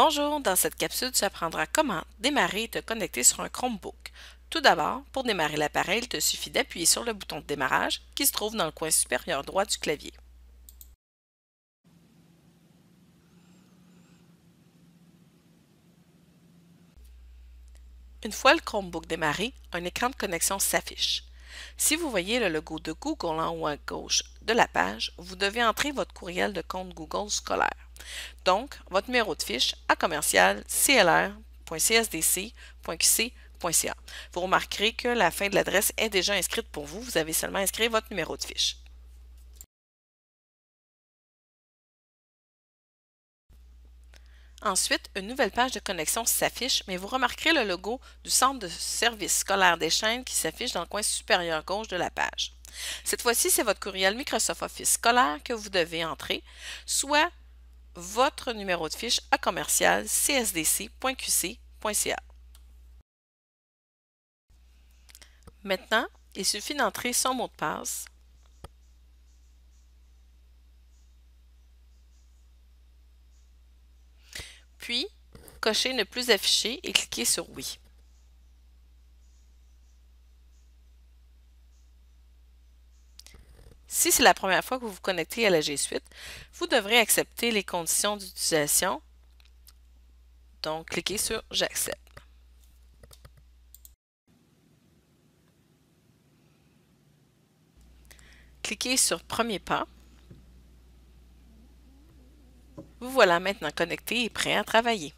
Bonjour, dans cette capsule, tu apprendras comment démarrer et te connecter sur un Chromebook. Tout d'abord, pour démarrer l'appareil, il te suffit d'appuyer sur le bouton de démarrage qui se trouve dans le coin supérieur droit du clavier. Une fois le Chromebook démarré, un écran de connexion s'affiche. Si vous voyez le logo de Google en haut à gauche de la page, vous devez entrer votre courriel de compte Google scolaire. Donc, votre numéro de fiche à commercial clr.csdc.qc.ca. Vous remarquerez que la fin de l'adresse est déjà inscrite pour vous. Vous avez seulement inscrit votre numéro de fiche. Ensuite, une nouvelle page de connexion s'affiche, mais vous remarquerez le logo du Centre de services scolaires des chaînes qui s'affiche dans le coin supérieur gauche de la page. Cette fois-ci, c'est votre courriel Microsoft Office scolaire que vous devez entrer, soit votre numéro de fiche à commercial csdc.qc.ca. Maintenant, il suffit d'entrer son mot de passe puis cocher Ne plus afficher et cliquer sur Oui. Si c'est la première fois que vous vous connectez à la G Suite, vous devrez accepter les conditions d'utilisation. Donc, cliquez sur « J'accepte ». Cliquez sur « Premier pas ». Vous voilà maintenant connecté et prêt à travailler.